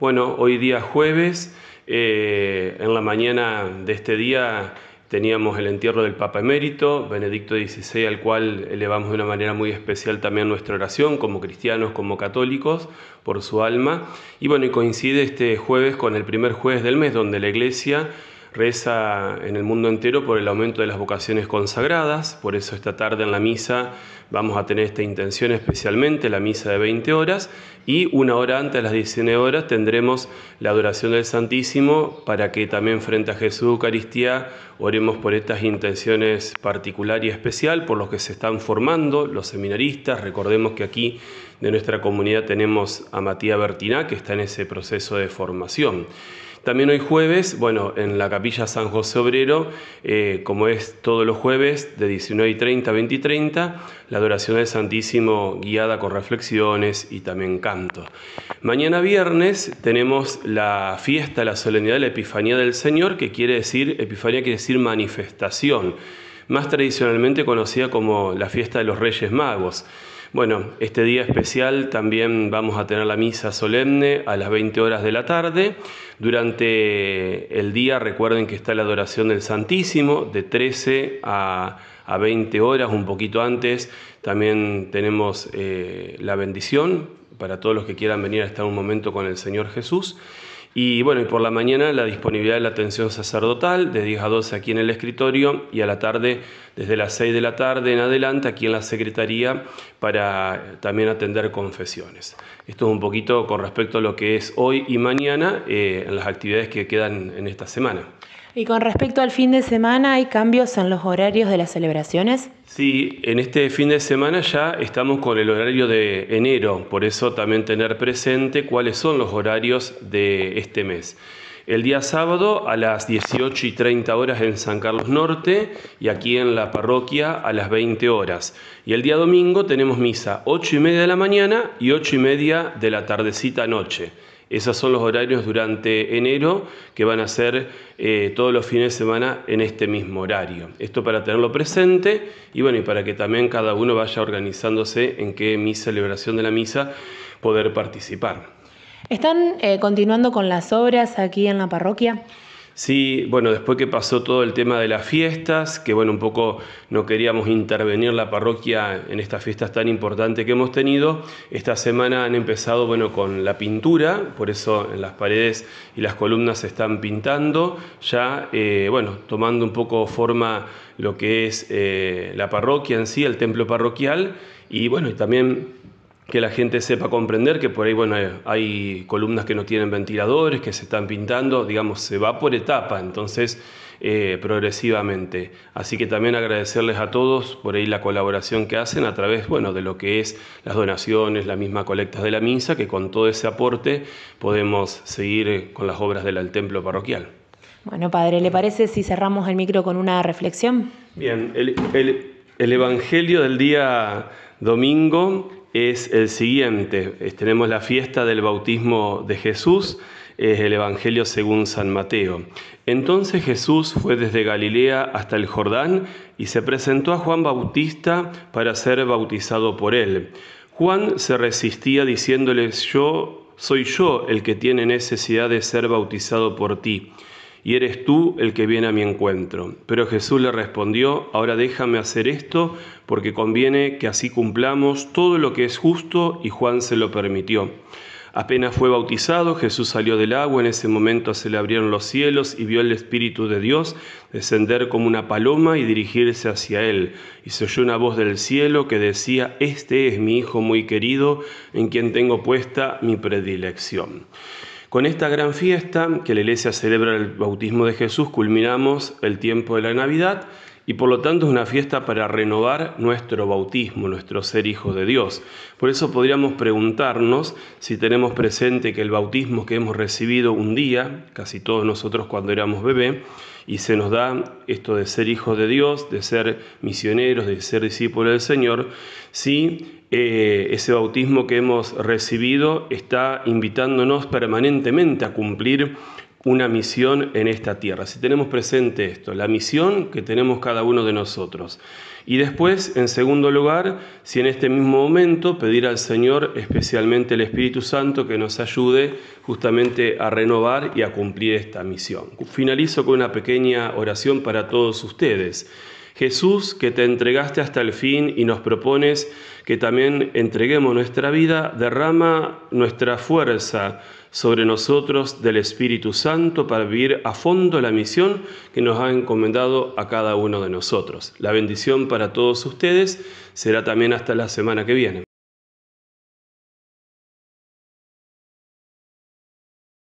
Bueno, hoy día jueves, eh, en la mañana de este día teníamos el entierro del Papa Emérito, Benedicto XVI, al cual elevamos de una manera muy especial también nuestra oración como cristianos, como católicos, por su alma. Y bueno, y coincide este jueves con el primer jueves del mes, donde la Iglesia reza en el mundo entero por el aumento de las vocaciones consagradas, por eso esta tarde en la misa vamos a tener esta intención especialmente, la misa de 20 horas, y una hora antes, a las 19 horas, tendremos la adoración del Santísimo para que también frente a Jesús Eucaristía oremos por estas intenciones particular y especial, por los que se están formando, los seminaristas, recordemos que aquí de nuestra comunidad tenemos a Matías Bertiná, que está en ese proceso de formación. También hoy jueves, bueno, en la capilla San José Obrero, eh, como es todos los jueves, de 19.30 a 20.30, la adoración del Santísimo guiada con reflexiones y también canto. Mañana viernes tenemos la fiesta, la solemnidad de la Epifanía del Señor, que quiere decir, Epifanía quiere decir manifestación, más tradicionalmente conocida como la fiesta de los Reyes Magos. Bueno, este día especial también vamos a tener la misa solemne a las 20 horas de la tarde. Durante el día recuerden que está la adoración del Santísimo de 13 a, 20 horas, un poquito antes. También tenemos eh, la bendición para todos los que quieran venir a estar un momento con el Señor Jesús. Y bueno, y por la mañana la disponibilidad de la atención sacerdotal de 10 a 12 aquí en el escritorio y a la tarde, desde las 6 de la tarde en adelante, aquí en la Secretaría para eh, también atender confesiones. Esto es un poquito con respecto a lo que es hoy y mañana eh, en las actividades que quedan en esta semana. Y con respecto al fin de semana, ¿hay cambios en los horarios de las celebraciones? Sí, en este fin de semana ya estamos con el horario de enero, por eso también tener presente cuáles son los horarios de este mes el día sábado a las 18 y 30 horas en San Carlos Norte y aquí en la parroquia a las 20 horas. Y el día domingo tenemos misa 8 y media de la mañana y 8 y media de la tardecita noche. Esos son los horarios durante enero que van a ser eh, todos los fines de semana en este mismo horario. Esto para tenerlo presente y bueno, y para que también cada uno vaya organizándose en qué mi celebración de la misa poder participar. ¿Están eh, continuando con las obras aquí en la parroquia? Sí, bueno, después que pasó todo el tema de las fiestas, que bueno, un poco no queríamos intervenir la parroquia en estas fiestas tan importantes que hemos tenido, esta semana han empezado, bueno, con la pintura, por eso en las paredes y las columnas se están pintando, ya, eh, bueno, tomando un poco forma lo que es eh, la parroquia en sí, el templo parroquial, y bueno, y también que la gente sepa comprender que por ahí, bueno, eh, hay columnas que no tienen ventiladores, que se están pintando, digamos, se va por etapa, entonces, eh, progresivamente. Así que también agradecerles a todos por ahí la colaboración que hacen a través, bueno, de lo que es las donaciones, la misma colectas de la misa, que con todo ese aporte podemos seguir eh, con las obras del templo parroquial. Bueno, padre, ¿le parece si cerramos el micro con una reflexión? Bien, el Evangelio del día domingo es el siguiente. Tenemos la fiesta del bautismo de Jesús, es el Evangelio según San Mateo. Entonces Jesús fue desde Galilea hasta el Jordán y se presentó a Juan Bautista para ser bautizado por él. Juan se resistía diciéndoles, yo soy yo el que tiene necesidad de ser bautizado por ti y eres tú el que viene a mi encuentro. Pero Jesús le respondió, ahora déjame hacer esto, porque conviene que así cumplamos todo lo que es justo, y Juan se lo permitió. Apenas fue bautizado, Jesús salió del agua, en ese momento se le abrieron los cielos y vio el Espíritu de Dios descender como una paloma y dirigirse hacia él. Y se oyó una voz del cielo que decía, Este es mi Hijo muy querido, en quien tengo puesta mi predilección. Con esta gran fiesta que la Iglesia celebra el bautismo de Jesús, culminamos el tiempo de la Navidad y por lo tanto es una fiesta para renovar nuestro bautismo, nuestro ser hijo de Dios. Por eso podríamos preguntarnos si tenemos presente que el bautismo que hemos recibido un día, casi todos nosotros cuando éramos bebé, y se nos da esto de ser hijos de Dios, de ser misioneros, de ser discípulos del Señor, si eh, ese bautismo que hemos recibido está invitándonos permanentemente a cumplir una misión en esta tierra. Si tenemos presente esto, la misión que tenemos cada uno de nosotros. Y después, en segundo lugar, si en este mismo momento pedir al Señor, especialmente el Espíritu Santo, que nos ayude justamente a renovar y a cumplir esta misión. Finalizo con una pequeña oración para todos ustedes. Jesús, que te entregaste hasta el fin y nos propones que también entreguemos nuestra vida, derrama nuestra fuerza sobre nosotros del Espíritu Santo para vivir a fondo la misión que nos ha encomendado a cada uno de nosotros. La bendición para todos ustedes será también hasta la semana que viene.